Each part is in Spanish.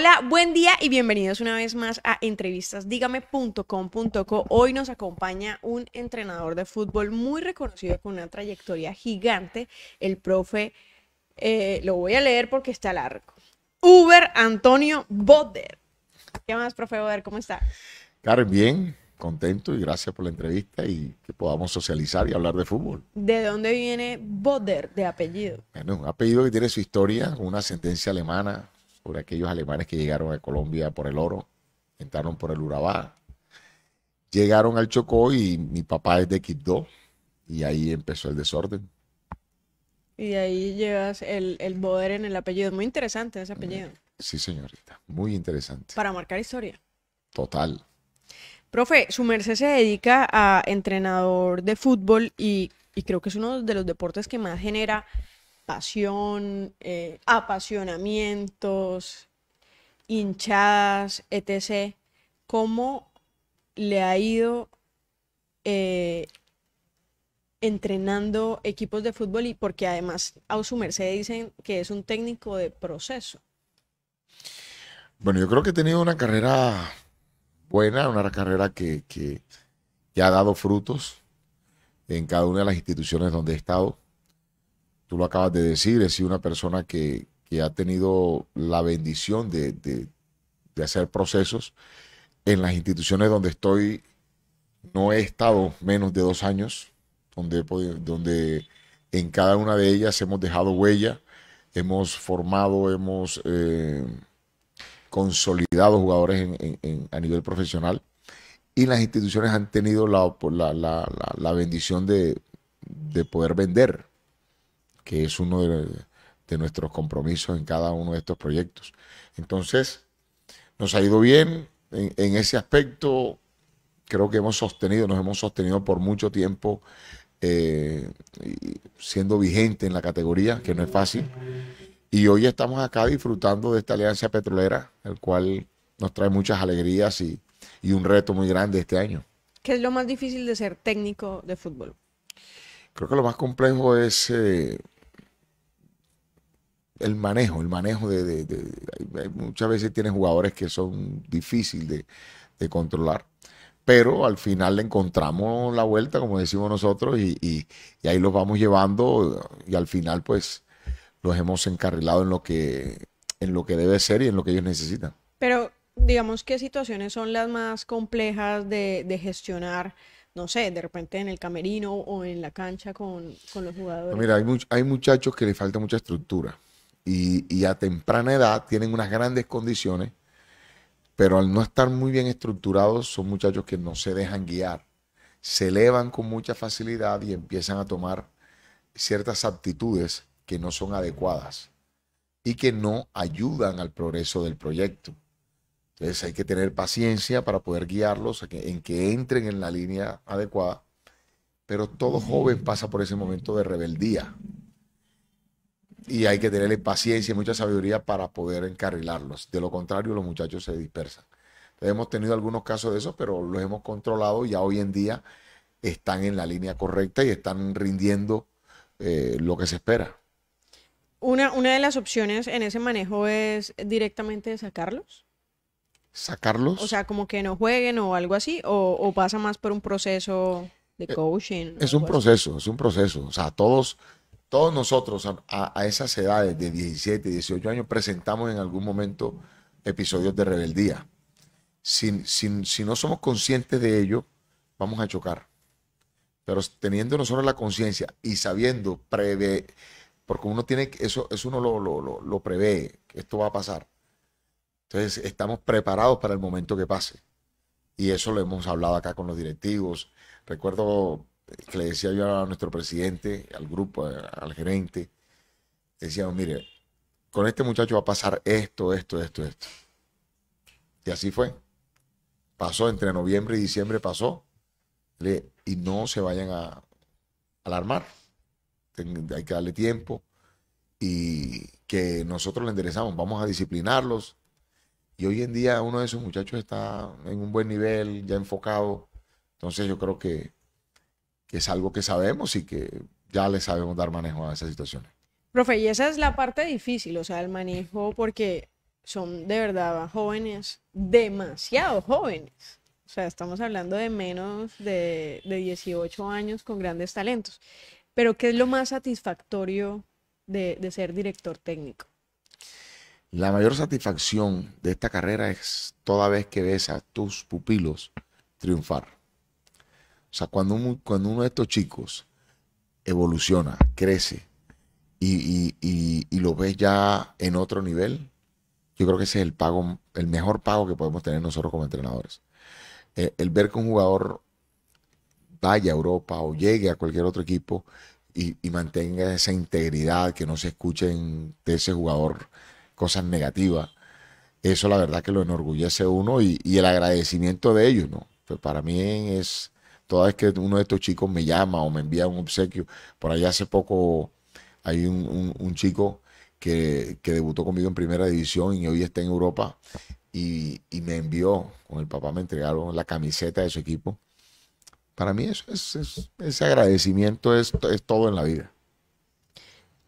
Hola, buen día y bienvenidos una vez más a entrevistasdígame.com.co. Hoy nos acompaña un entrenador de fútbol muy reconocido con una trayectoria gigante, el profe, eh, lo voy a leer porque está largo, Uber Antonio Bodder ¿Qué más, profe Bodder? ¿Cómo está? Karen, bien, contento y gracias por la entrevista y que podamos socializar y hablar de fútbol. ¿De dónde viene Bodder de apellido? Bueno, un apellido que tiene su historia, una sentencia alemana, por aquellos alemanes que llegaron a Colombia por el oro, entraron por el Urabá. Llegaron al Chocó y mi papá es de Quito y ahí empezó el desorden. Y ahí llevas el, el poder en el apellido. Muy interesante ese mm, apellido. Sí, señorita. Muy interesante. Para marcar historia. Total. Profe, su merced se dedica a entrenador de fútbol y, y creo que es uno de los deportes que más genera pasión, eh, apasionamientos, hinchadas, etc. ¿Cómo le ha ido eh, entrenando equipos de fútbol y porque además a su merced dicen que es un técnico de proceso? Bueno, yo creo que he tenido una carrera buena, una carrera que, que ha dado frutos en cada una de las instituciones donde he estado tú lo acabas de decir, he sido una persona que, ha tenido la bendición de, hacer procesos. En las instituciones donde estoy, no he estado menos de dos años, donde, donde en cada una de ellas hemos dejado huella, hemos formado, hemos eh, consolidado jugadores a nivel profesional. Y las instituciones han tenido la, bendición de, de poder vender que es uno de, nuestros compromisos en cada uno de estos proyectos. Entonces, nos ha ido bien en, ese aspecto. Creo que hemos sostenido, nos hemos sostenido por mucho tiempo eh, siendo vigente en la categoría, que no es fácil. Y hoy estamos acá disfrutando de esta alianza petrolera, el cual nos trae muchas alegrías y, y un reto muy grande este año. ¿Qué es lo más difícil de ser técnico de fútbol? Creo que lo más complejo es eh, el manejo, el manejo de, Muchas veces tiene jugadores que son difíciles de, controlar, pero al final le encontramos la vuelta, como decimos nosotros, y, ahí los vamos llevando y al final pues los hemos encarrilado en lo que, en lo que debe ser y en lo que ellos necesitan. Pero digamos, ¿qué situaciones son las más complejas de gestionar no sé, de repente en el camerino o en la cancha con, los jugadores? Mira, hay, muchachos que les falta mucha estructura y, y a temprana edad tienen unas grandes condiciones, pero al no estar muy bien estructurados son muchachos que no se dejan guiar, se elevan con mucha facilidad y empiezan a tomar ciertas aptitudes que no son adecuadas y que no ayudan al progreso del proyecto. Entonces hay que tener paciencia para poder guiarlos en que entren en la línea adecuada. Pero todo joven pasa por ese momento de rebeldía. Y hay que tenerle paciencia y mucha sabiduría para poder encarrilarlos. De lo contrario, los muchachos se dispersan. hemos tenido algunos casos de eso, pero los hemos controlado. Ya hoy en día están en la línea correcta y están rindiendo eh, lo que se espera. una de las opciones en ese manejo es directamente sacarlos sacarlos. O sea, como que no jueguen o algo así, o, pasa más por un proceso de eh, coaching. Es un proceso, es un proceso. O sea, todos, todos nosotros a, esas edades de 17, 18 años presentamos en algún momento episodios de rebeldía. Si, no somos conscientes de ello, vamos a chocar. Pero teniendo nosotros la conciencia y sabiendo prever, porque uno tiene, eso, eso uno lo, lo, prevé, esto va a pasar entonces, estamos preparados para el momento que pase. Y eso lo hemos hablado acá con los directivos. Recuerdo que le decía yo a nuestro presidente, al grupo, eh, al gerente, decíamos, mire, con este muchacho va a pasar esto, esto, esto, esto. Y así fue. Pasó entre noviembre y diciembre, pasó. Y no se vayan a alarmar. Hay que darle tiempo y que nosotros le enderezamos. Vamos a disciplinarlos, y hoy en día uno de esos muchachos está en un buen nivel, ya enfocado. Entonces yo creo que, es algo que sabemos y que ya le sabemos dar manejo a esas situaciones. Profe, y esa es la parte difícil, o sea, el manejo, porque son de verdad jóvenes, demasiado jóvenes. O sea, estamos hablando de menos de, 18 años con grandes talentos. Pero, ¿qué es lo más satisfactorio de ser director técnico? La mayor satisfacción de esta carrera es toda vez que ves a tus pupilos triunfar. O sea, cuando, cuando uno de estos chicos evoluciona, crece y, lo ves ya en otro nivel, yo creo que ese es el pago, el mejor pago que podemos tener nosotros como entrenadores. Eh, el, ver que un jugador vaya a Europa o llegue a cualquier otro equipo y, y, mantenga esa integridad, que no se escuchen de ese jugador cosas negativas, eso la verdad que lo enorgullece uno y, el agradecimiento de ellos, ¿no? Pues para mí es, toda vez que uno de estos chicos me llama o me envía un obsequio, por allá hace poco hay un, chico que, debutó conmigo en primera división y hoy está en Europa y, me envió, con el papá me entregaron la camiseta de su equipo. Para mí eso es, ese agradecimiento es, es todo en la vida.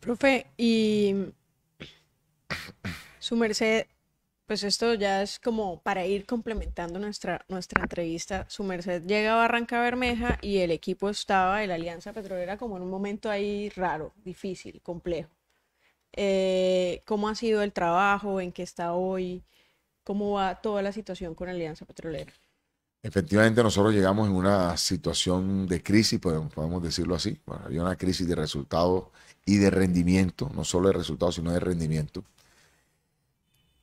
Profe, y su merced, pues esto ya es como para ir complementando nuestra, nuestra entrevista. Su merced llega a Barranca Bermeja y el equipo estaba, la Alianza Petrolera, como en un momento ahí raro, difícil, complejo. Eh, ¿Cómo ha sido el trabajo? ¿En qué está hoy? ¿Cómo va toda la situación con Alianza Petrolera? Efectivamente, nosotros llegamos en una situación de crisis, pues, podemos decirlo así. había una crisis de resultados y de rendimiento, no solo de resultados, sino de rendimiento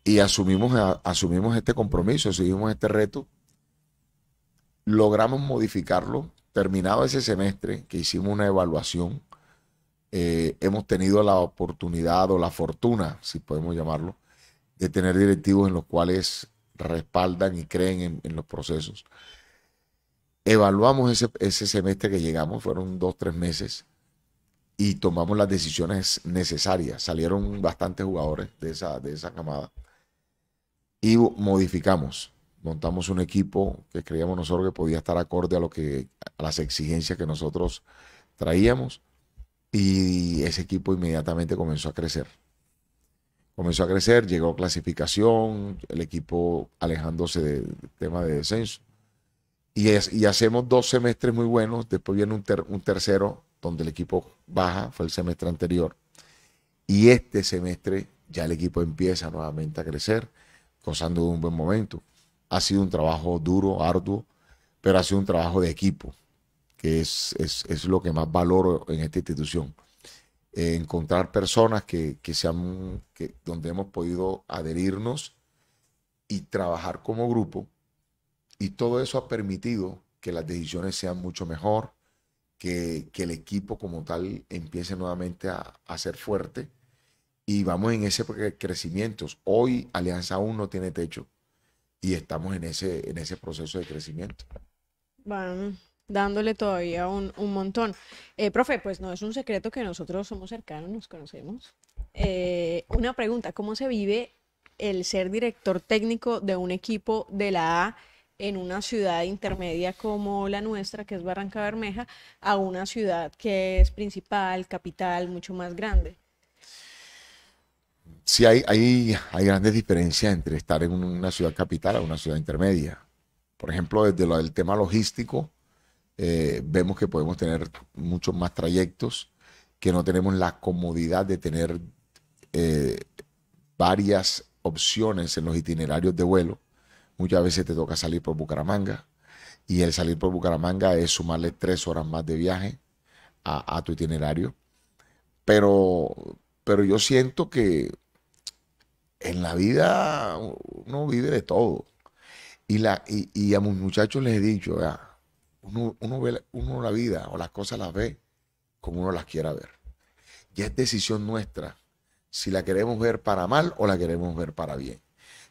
y asumimos, asumimos este compromiso, asumimos este reto, logramos modificarlo. Terminado ese semestre que hicimos una evaluación, eh, hemos tenido la oportunidad o la fortuna, si podemos llamarlo, de tener directivos en los cuales respaldan y creen en, los procesos. Evaluamos ese, semestre que llegamos, fueron dos, tres meses, y tomamos las decisiones necesarias. Salieron bastantes jugadores de de esa camada y modificamos. Montamos un equipo que creíamos nosotros que podía estar acorde a, lo que, a las exigencias que nosotros traíamos y ese equipo inmediatamente comenzó a crecer. Comenzó a crecer, llegó clasificación, el equipo alejándose del tema de descenso. Y, es, y, hacemos dos semestres muy buenos, después viene un, un tercero donde el equipo baja, fue el semestre anterior. Y este semestre ya el equipo empieza nuevamente a crecer gozando de un buen momento. Ha sido un trabajo duro, arduo, pero ha sido un trabajo de equipo, que es, lo que más valoro en esta institución. Eh, encontrar personas que, sean, que, donde hemos podido adherirnos y trabajar como grupo. Y todo eso ha permitido que las decisiones sean mucho mejor, que, que el equipo como tal empiece nuevamente a, a ser fuerte y vamos en ese crecimiento. Hoy Alianza aún no tiene techo y estamos en ese, en ese proceso de crecimiento. Van dándole todavía un, montón. Eh, profe, pues no es un secreto que nosotros somos cercanos, nos conocemos. Eh, una pregunta, ¿cómo se vive el ser director técnico de un equipo de la A en una ciudad intermedia como la nuestra, que es Barranca Bermeja, a una ciudad que es principal, capital, mucho más grande? Sí, hay, hay, hay grandes diferencias entre estar en una ciudad capital a una ciudad intermedia. Por ejemplo, desde lo del tema logístico, eh, vemos que podemos tener muchos más trayectos, que no tenemos la comodidad de tener eh, varias opciones en los itinerarios de vuelo. Muchas veces te toca salir por Bucaramanga y el salir por Bucaramanga es sumarle tres horas más de viaje a, tu itinerario. Pero, pero yo siento que en la vida uno vive de todo. Y, la, a mis muchachos les he dicho, uno, ve, uno la vida o las cosas las ve como uno las quiera ver. Ya es decisión nuestra si la queremos ver para mal o la queremos ver para bien.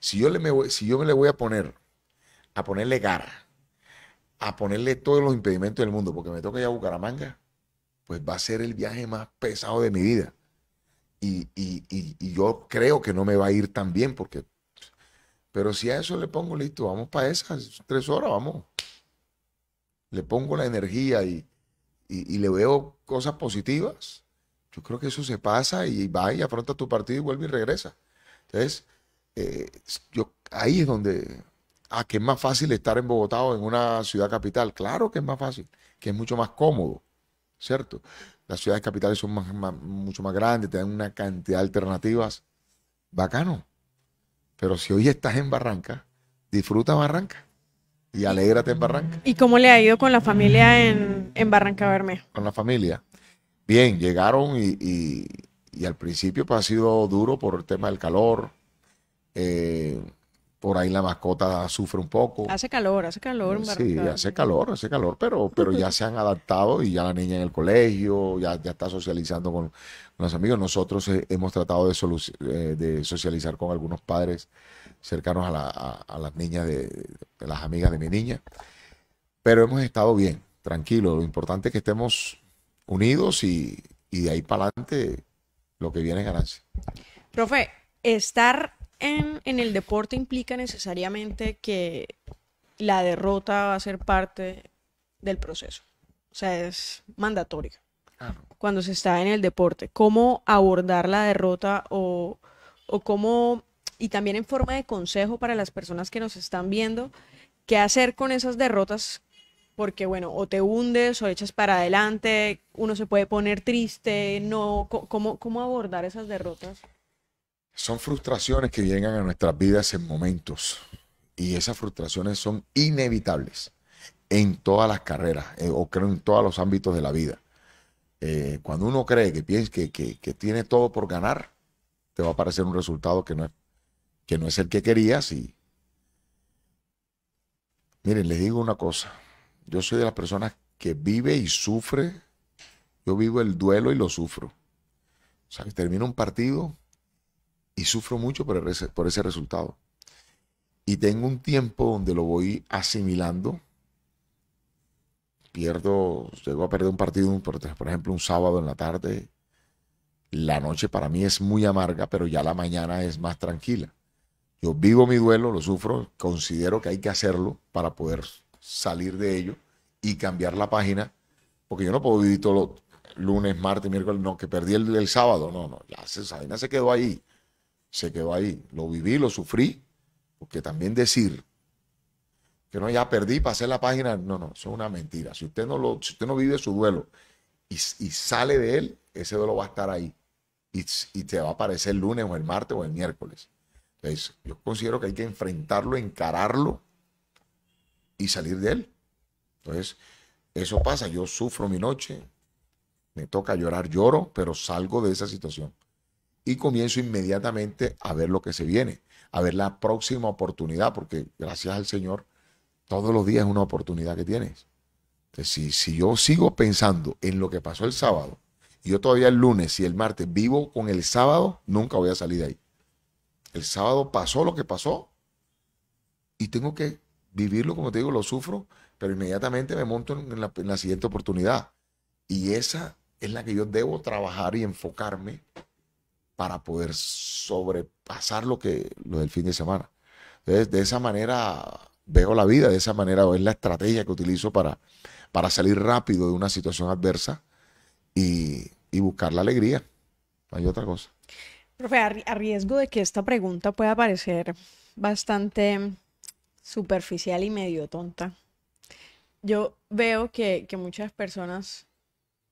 Si yo, le me, voy, si yo me le voy a poner, a ponerle cara, a ponerle todos los impedimentos del mundo, porque me toca a Bucaramanga, pues va a ser el viaje más pesado de mi vida y, yo creo que no me va a ir tan bien porque... Pero si a eso le pongo listo, vamos para esas tres horas, vamos. Le pongo la energía y, le veo cosas positivas. Yo creo que eso se pasa y va y afronta tu partido y vuelve y regresa. Entonces, eh, yo, ahí es donde ah, que es más fácil estar en Bogotá o en una ciudad capital. Claro que es más fácil, que es mucho más cómodo, ¿cierto? Las ciudades capitales son mucho más grandes, tienen una cantidad de alternativas. Bacano. Pero si hoy estás en Barranca, disfruta Barranca y alégrate en Barranca. ¿Y cómo le ha ido con la familia en, en Barranca Bermejo? Con la familia. Bien, llegaron y, al principio pues, ha sido duro por el tema del calor. Eh, por ahí la mascota sufre un poco. Hace calor, hace calor. Sí, hace calor, hace calor, pero, pero ya se han adaptado y ya la niña en el colegio, ya, ya está socializando con, los amigos. Nosotros eh, hemos tratado de, eh, de, socializar con algunos padres cercanos a, la, a, las niñas, de, las amigas de mi niña, pero hemos estado bien, tranquilo Lo importante es que estemos unidos y, y de ahí para adelante lo que viene es ganancia. Profe, estar en, el deporte implica necesariamente que la derrota va a ser parte del proceso. O sea, es mandatoria, ah, Cuando se está en el deporte, cómo abordar la derrota o, o cómo, y también en forma de consejo para las personas que nos están viendo, qué hacer con esas derrotas, porque bueno, o te hundes o echas para adelante, uno se puede poner triste, no, cómo, cómo abordar esas derrotas. Son frustraciones que llegan a nuestras vidas en momentos y esas frustraciones son inevitables en todas las carreras eh, o creo en todos los ámbitos de la vida. Eh, cuando uno cree que, piensa que, tiene todo por ganar, te va a aparecer un resultado que no es, que no es el que querías. Miren, les digo una cosa, yo soy de las personas que vive y sufre, yo vivo el duelo y lo sufro. O sea, que termina un partido, y sufro mucho por, ese resultado. Y tengo un tiempo donde lo voy asimilando. Pierdo, llego a perder un partido, por ejemplo, un sábado en la tarde. La noche para mí es muy amarga, pero ya la mañana es más tranquila. Yo vivo mi duelo, lo sufro, considero que hay que hacerlo para poder salir de ello y cambiar la página, porque yo no puedo vivir todo lunes, martes, miércoles, no, que perdí el, sábado, no, no, la se, esa vaina se quedó ahí se quedó ahí. Lo viví, lo sufrí, porque también decir que no, ya perdí, pasé la página, no, no, eso es una mentira. Si usted no, lo, si usted no vive su duelo y, sale de él, ese duelo va a estar ahí y, y te va a aparecer el lunes o el martes o el miércoles. Entonces, yo considero que hay que enfrentarlo, encararlo y salir de él. Entonces, eso pasa, yo sufro mi noche, me toca llorar, lloro, pero salgo de esa situación y comienzo inmediatamente a ver lo que se viene, a ver la próxima oportunidad, porque gracias al Señor, todos los días es una oportunidad que tienes. Entonces, si, yo sigo pensando en lo que pasó el sábado, y yo todavía el lunes y el martes vivo con el sábado, nunca voy a salir de ahí. El sábado pasó lo que pasó y tengo que vivirlo, como te digo, lo sufro, pero inmediatamente me monto en la, en la siguiente oportunidad. Y esa es la que yo debo trabajar y enfocarme para poder sobrepasar lo, que, lo del fin de semana. Entonces, de esa manera veo la vida, de esa manera es la estrategia que utilizo para, para salir rápido de una situación adversa y, buscar la alegría. No hay otra cosa. Profe, a riesgo de que esta pregunta pueda parecer bastante superficial y medio tonta, yo veo que, que muchas personas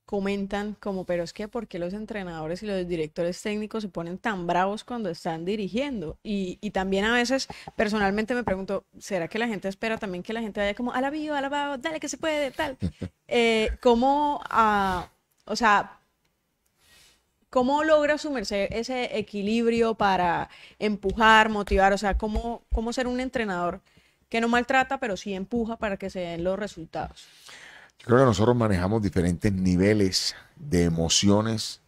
comentan como, pero es que ¿por qué los entrenadores y los directores técnicos se ponen tan bravos cuando están dirigiendo? Y, también a veces personalmente me pregunto, ¿será que la gente espera también que la gente vaya como, viva, a la viva, dale que se puede, tal? Eh, ¿Cómo, ah, o sea, cómo logra su ese equilibrio para empujar, motivar? O sea, ¿cómo, cómo ser un entrenador que no maltrata, pero sí empuja para que se den los resultados? Yo creo que nosotros manejamos diferentes niveles de emociones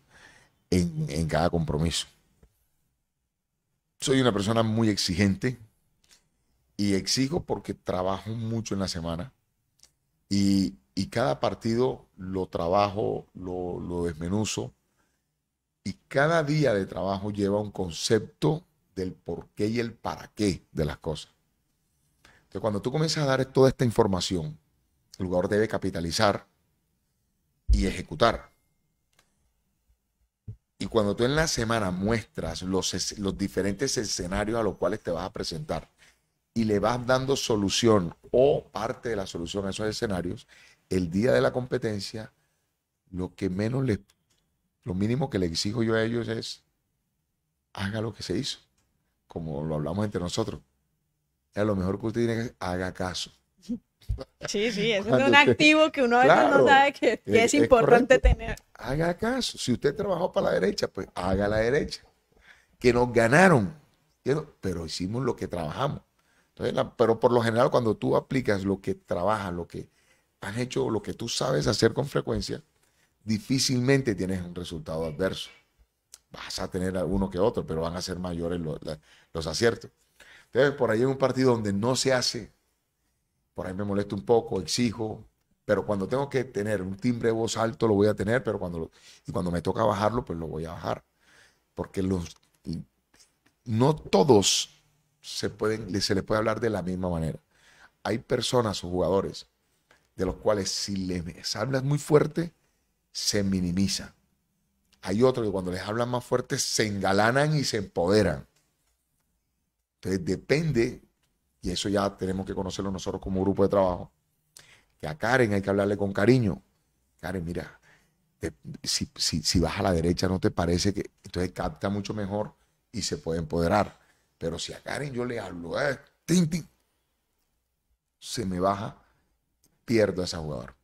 en, cada compromiso. Soy una persona muy exigente y exijo porque trabajo mucho en la semana y, cada partido lo trabajo, lo, lo desmenuzo y cada día de trabajo lleva un concepto del por qué y el para qué de las cosas. Entonces, cuando tú comienzas a dar toda esta información, el jugador debe capitalizar y ejecutar. Y cuando tú en la semana muestras los, diferentes escenarios a los cuales te vas a presentar y le vas dando solución o parte de la solución a esos escenarios, el día de la competencia, lo que menos lo mínimo que le exijo yo a ellos es, haga lo que se hizo, como lo hablamos entre nosotros. A lo mejor que usted tiene que haga caso. Sí, sí, es un activo que uno a veces no sabe que, es, importante tener. Haga caso, si usted trabajó para la derecha, pues haga la derecha. Que nos ganaron, pero hicimos lo que trabajamos. pero por lo general, cuando tú aplicas lo que trabajas, lo que has hecho, lo que tú sabes hacer con frecuencia, difícilmente tienes un resultado adverso. Vas a tener uno que otro, pero van a ser mayores los, aciertos. Entonces, por ahí en un partido donde no se hace por ahí me molesto un poco, exijo, pero cuando tengo que tener un timbre de voz alto lo voy a tener, pero cuando y cuando me toca bajarlo, pues lo voy a bajar. Porque los no todos se pueden se les puede hablar de la misma manera. Hay personas o jugadores de los cuales si les hablas muy fuerte se minimiza. Hay otros que cuando les hablan más fuerte se engalanan y se empoderan. Entonces depende y eso ya tenemos que conocerlo nosotros como grupo de trabajo, que a Karen hay que hablarle con cariño. Karen, mira, si, si, vas a la derecha no te parece que, entonces capta mucho mejor y se puede empoderar. Pero si a Karen yo le hablo, eh, se me baja, pierdo a ese jugador.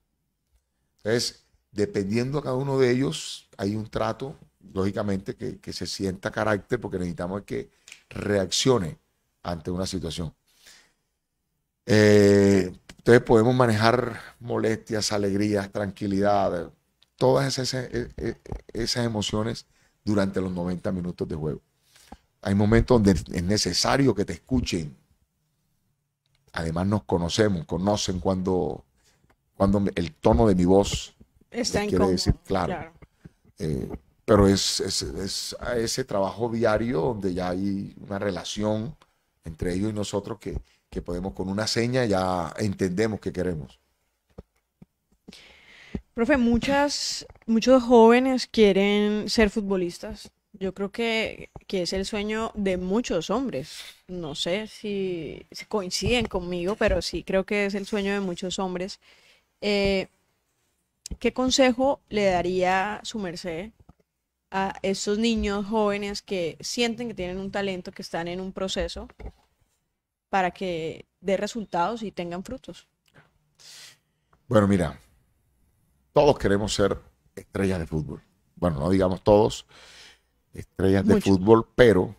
Entonces, dependiendo a cada uno de ellos, hay un trato, lógicamente, que, que se sienta carácter porque necesitamos que reaccione ante una situación. Eh, entonces podemos manejar molestias, alegrías, tranquilidad, todas e, e, esas, emociones durante los 90 minutos de juego. Hay momentos donde es necesario que te escuchen. Además nos conocemos, conocen cuando, cuando el tono de mi voz Está quiere decir claro. Eh, pero es, ese trabajo diario donde ya hay una relación entre ellos y nosotros que, que podemos con una seña ya entendemos que queremos. Profe, muchas, muchos jóvenes quieren ser futbolistas. Yo creo que, es el sueño de muchos hombres. No sé si coinciden conmigo, pero sí creo que es el sueño de muchos hombres. Eh, ¿Qué consejo le daría su merced a esos niños jóvenes que sienten que tienen un talento, que están en un proceso, para que dé resultados y tengan frutos. Bueno, mira, todos queremos ser estrellas de fútbol. Bueno, no digamos todos estrellas de fútbol, pero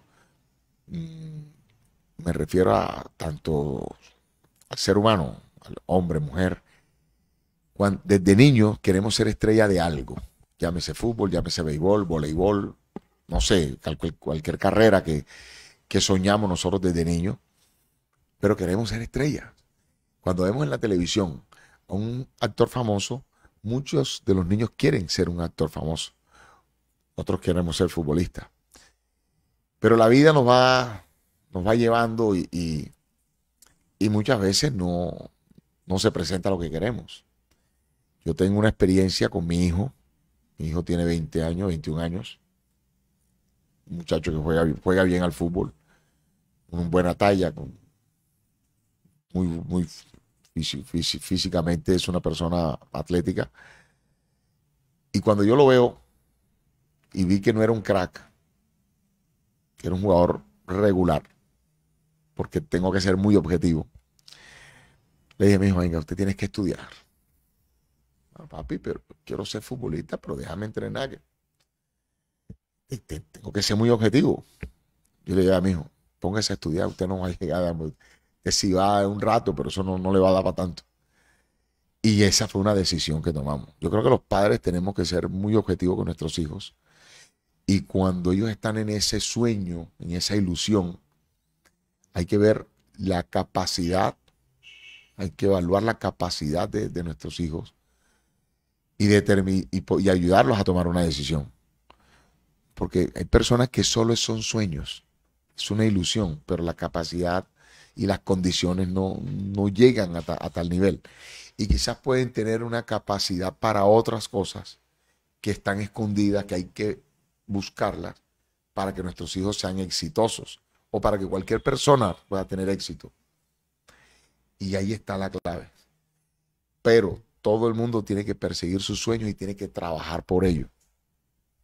mm, me refiero a tanto al ser humano, al hombre, mujer. desde niño queremos ser estrella de algo. Llámese fútbol, llámese béisbol, voleibol, no sé, cualquier, carrera que, que soñamos nosotros desde niños pero queremos ser estrellas. Cuando vemos en la televisión a un actor famoso, muchos de los niños quieren ser un actor famoso. Otros queremos ser futbolistas. Pero la vida nos va, nos va llevando y, y, muchas veces no, se presenta lo que queremos. Yo tengo una experiencia con mi hijo. Mi hijo tiene 20 años, 21 años. Un muchacho que juega, juega bien al fútbol. Con buena talla, con muy, físicamente, es una persona atlética. Y cuando yo lo veo y vi que no era un crack, que era un jugador regular, porque tengo que ser muy objetivo, le dije a mi hijo, venga, usted tiene que estudiar. papi, pero quiero ser futbolista, pero déjame entrenar. tengo que ser muy objetivo. Yo le dije a mi hijo, póngase a estudiar, usted no va a llegar a que si va un rato, pero eso no, le va a dar para tanto. Y esa fue una decisión que tomamos. Yo creo que los padres tenemos que ser muy objetivos con nuestros hijos. Y cuando ellos están en ese sueño, en esa ilusión, hay que ver la capacidad, hay que evaluar la capacidad de, nuestros hijos y, y, y ayudarlos a tomar una decisión. Porque hay personas que solo son sueños, es una ilusión, pero la capacidad y las condiciones no, llegan a, a tal nivel. Y quizás pueden tener una capacidad para otras cosas que están escondidas, que hay que buscarlas para que nuestros hijos sean exitosos o para que cualquier persona pueda tener éxito. Y ahí está la clave. Pero todo el mundo tiene que perseguir sus sueños y tiene que trabajar por ello.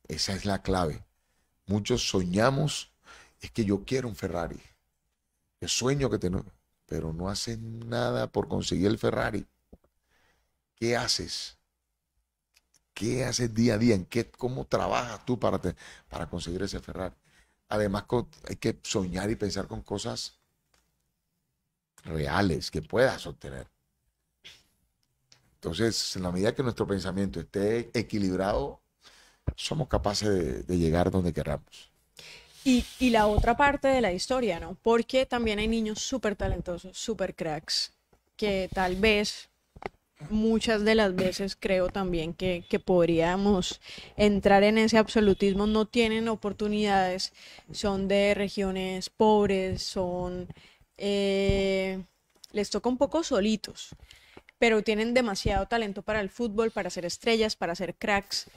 Esa es la clave. Muchos soñamos, es que yo quiero un Ferrari el sueño que tenemos, pero no haces nada por conseguir el Ferrari. ¿Qué haces? ¿Qué haces día a día? ¿En ¿Cómo trabajas tú para, para conseguir ese Ferrari? Además, hay que soñar y pensar con cosas reales que puedas obtener. Entonces, en la medida que nuestro pensamiento esté equilibrado, somos capaces de llegar donde queramos. Y, la otra parte de la historia, ¿no? Porque también hay niños súper talentosos, súper cracks, que tal vez, muchas de las veces creo también que, que, podríamos entrar en ese absolutismo, no tienen oportunidades, son de regiones pobres, son... Eh, les toca un poco solitos, pero tienen demasiado talento para el fútbol, para ser estrellas, para ser cracks.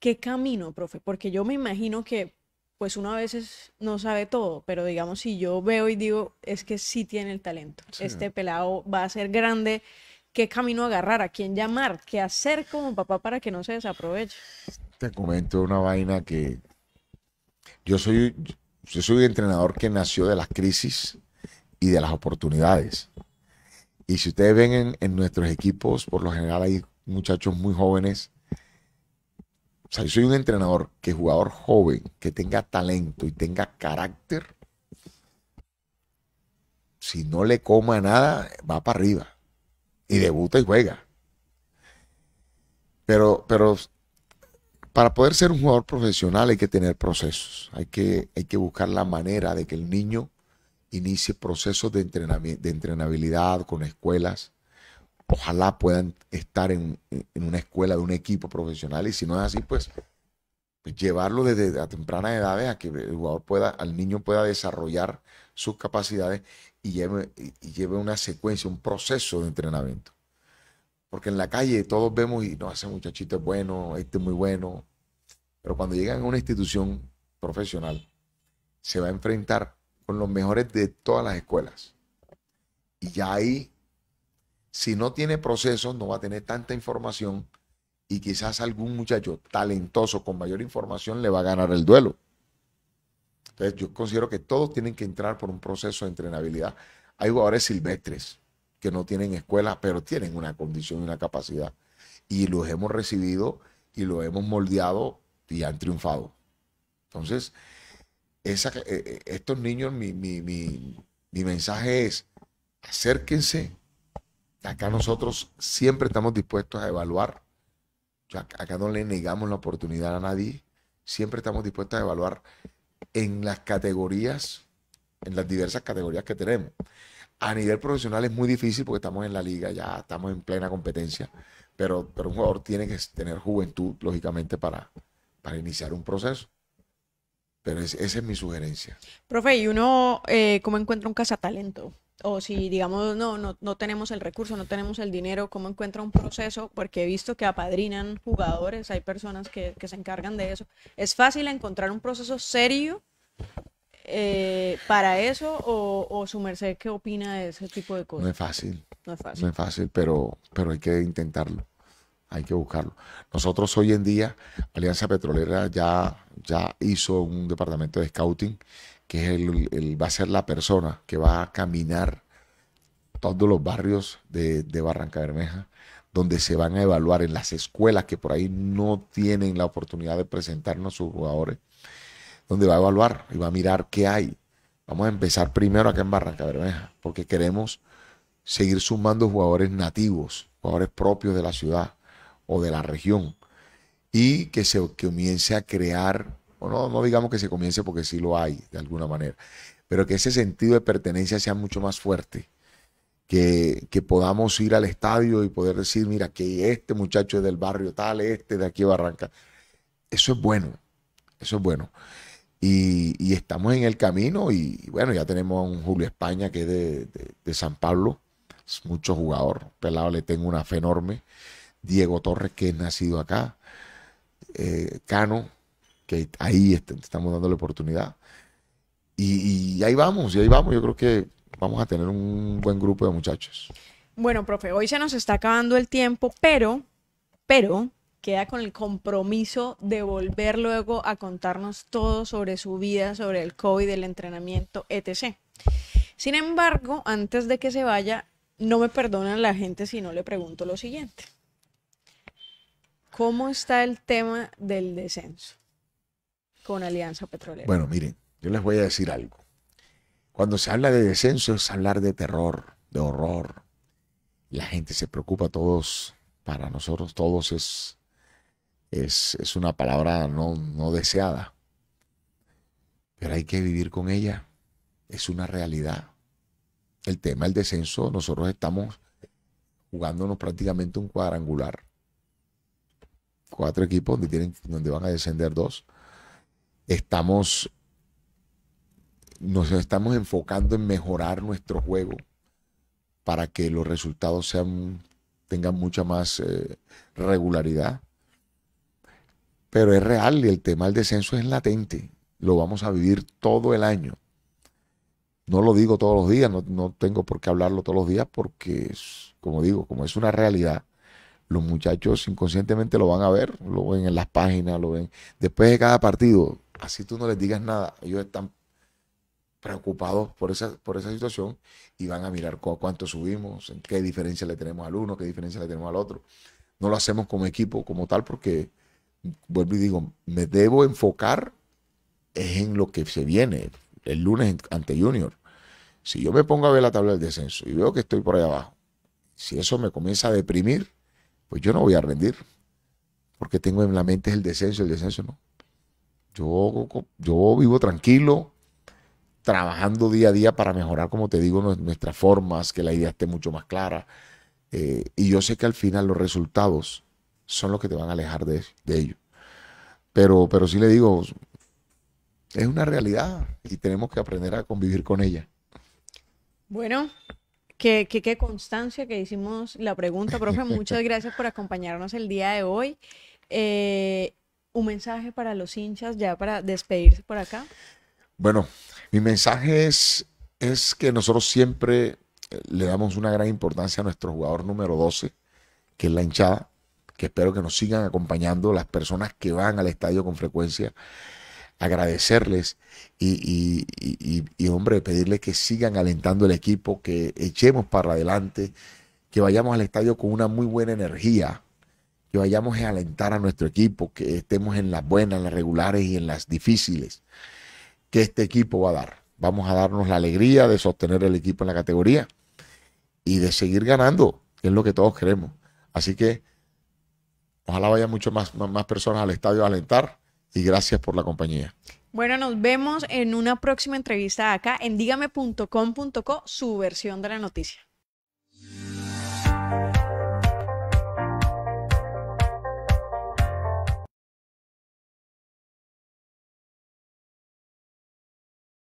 ¿Qué camino, profe? Porque yo me imagino que pues uno a veces no sabe todo, pero digamos, si yo veo y digo, es que sí tiene el talento, este pelado va a ser grande, ¿qué camino agarrar? ¿A quién llamar? ¿Qué hacer como papá para que no se desaproveche? Te comento una vaina que yo soy, soy entrenador que nació de las crisis y de las oportunidades. Y si ustedes ven en nuestros equipos, por lo general hay muchachos muy jóvenes o sea, yo soy un entrenador que jugador joven, que tenga talento y tenga carácter, si no le coma nada, va para arriba. Y debuta y juega. Pero, pero para poder ser un jugador profesional hay que tener procesos. Hay que, hay que buscar la manera de que el niño inicie procesos de, entrenamiento, de entrenabilidad con escuelas ojalá puedan estar en, una escuela de un equipo profesional y si no es así, pues, pues llevarlo desde a temprana edades a que el jugador pueda, al niño pueda desarrollar sus capacidades y lleve, una secuencia, un proceso de entrenamiento. Porque en la calle todos vemos y no, ese muchachito es bueno, este es muy bueno, pero cuando llegan a una institución profesional, se va a enfrentar con los mejores de todas las escuelas. Y ya ahí si no tiene procesos, no va a tener tanta información y quizás algún muchacho talentoso con mayor información le va a ganar el duelo. Entonces yo considero que todos tienen que entrar por un proceso de entrenabilidad. Hay jugadores silvestres que no tienen escuela, pero tienen una condición y una capacidad. Y los hemos recibido y los hemos moldeado y han triunfado. Entonces, eh, eh, estos niños, mi, mi mensaje es, acérquense Acá nosotros siempre estamos dispuestos a evaluar. Acá no le negamos la oportunidad a nadie. Siempre estamos dispuestos a evaluar en las categorías, en las diversas categorías que tenemos. A nivel profesional es muy difícil porque estamos en la liga, ya estamos en plena competencia, pero, pero un jugador tiene que tener juventud, lógicamente, para, para iniciar un proceso. Pero esa es mi sugerencia. Profe, ¿y uno eh, cómo encuentra un cazatalento? o si digamos no, no, tenemos el recurso, no tenemos el dinero, cómo encuentra un proceso, porque he visto que apadrinan jugadores, hay personas que, se encargan de eso. ¿Es fácil encontrar un proceso serio eh, para eso o, su merced qué opina de ese tipo de cosas? No es fácil. No es fácil. No es fácil, pero, pero hay que intentarlo. Hay que buscarlo. Nosotros hoy en día, Alianza Petrolera ya, ya hizo un departamento de scouting que va a ser la persona que va a caminar todos los barrios de, de Barranca Bermeja, donde se van a evaluar en las escuelas que por ahí no tienen la oportunidad de presentarnos sus jugadores, donde va a evaluar y va a mirar qué hay. Vamos a empezar primero acá en Barranca Bermeja, porque queremos seguir sumando jugadores nativos, jugadores propios de la ciudad o de la región, y que se comience a crear no, digamos que se comience porque sí lo hay de alguna manera, pero que ese sentido de pertenencia sea mucho más fuerte. Que, que, podamos ir al estadio y poder decir, mira, que este muchacho es del barrio tal, este de aquí Barranca. Eso es bueno, eso es bueno. Y, estamos en el camino y, bueno, ya tenemos a un Julio España que es de, San Pablo, es mucho jugador, pelado, le tengo una fe enorme. Diego Torres que es nacido acá, eh, Cano, que ahí estamos dando la oportunidad. Y, ahí vamos, y ahí vamos. Yo creo que vamos a tener un buen grupo de muchachos. Bueno, profe, hoy se nos está acabando el tiempo, pero, pero queda con el compromiso de volver luego a contarnos todo sobre su vida, sobre el COVID, el entrenamiento, etc. Sin embargo, antes de que se vaya, no me perdonan la gente si no le pregunto lo siguiente. ¿Cómo está el tema del descenso? con Alianza Petrolera. Bueno, miren, yo les voy a decir algo. Cuando se habla de descenso es hablar de terror, de horror. La gente se preocupa, todos, para nosotros todos es, es, una palabra no, deseada. Pero hay que vivir con ella. Es una realidad. El tema del descenso, nosotros estamos jugándonos prácticamente un cuadrangular. Cuatro equipos donde, tienen, donde van a descender dos estamos, nos estamos enfocando en mejorar nuestro juego para que los resultados tengan mucha más eh, regularidad. Pero es real y el tema del descenso es latente. Lo vamos a vivir todo el año. No lo digo todos los días, no, no tengo por qué hablarlo todos los días porque, es, como digo, como es una realidad, los muchachos inconscientemente lo van a ver, lo ven en las páginas, lo ven. Después de cada partido, así tú no les digas nada, ellos están preocupados por esa, por esa situación y van a mirar cuánto subimos, en qué diferencia le tenemos al uno, qué diferencia le tenemos al otro. No lo hacemos como equipo, como tal, porque, vuelvo y digo, me debo enfocar en lo que se viene el lunes ante Junior. Si yo me pongo a ver la tabla del descenso y veo que estoy por ahí abajo, si eso me comienza a deprimir, pues yo no voy a rendir, porque tengo en la mente el descenso, el descenso no. Yo, vivo tranquilo, trabajando día a día para mejorar, como te digo, nuestras formas, que la idea esté mucho más clara. Eh, y yo sé que al final los resultados son los que te van a alejar de, de ello. Pero, pero sí le digo, es una realidad y tenemos que aprender a convivir con ella. Bueno, qué, qué constancia que hicimos la pregunta, profe. Muchas gracias por acompañarnos el día de hoy. Eh, un mensaje para los hinchas ya para despedirse por acá. Bueno, mi mensaje es, es que nosotros siempre eh, le damos una gran importancia a nuestro jugador número 12, que es la hinchada, que espero que nos sigan acompañando las personas que van al estadio con frecuencia, agradecerles y, y hombre, pedirles que sigan alentando el equipo, que echemos para adelante, que vayamos al estadio con una muy buena energía, que vayamos a alentar a nuestro equipo, que estemos en las buenas, en las regulares y en las difíciles, que este equipo va a dar. Vamos a darnos la alegría de sostener el equipo en la categoría y de seguir ganando, que es lo que todos queremos. Así que ojalá vaya mucho más, más personas al estadio a alentar y gracias por la compañía. Bueno, nos vemos en una próxima entrevista acá en dígame.com.co, su versión de la noticia.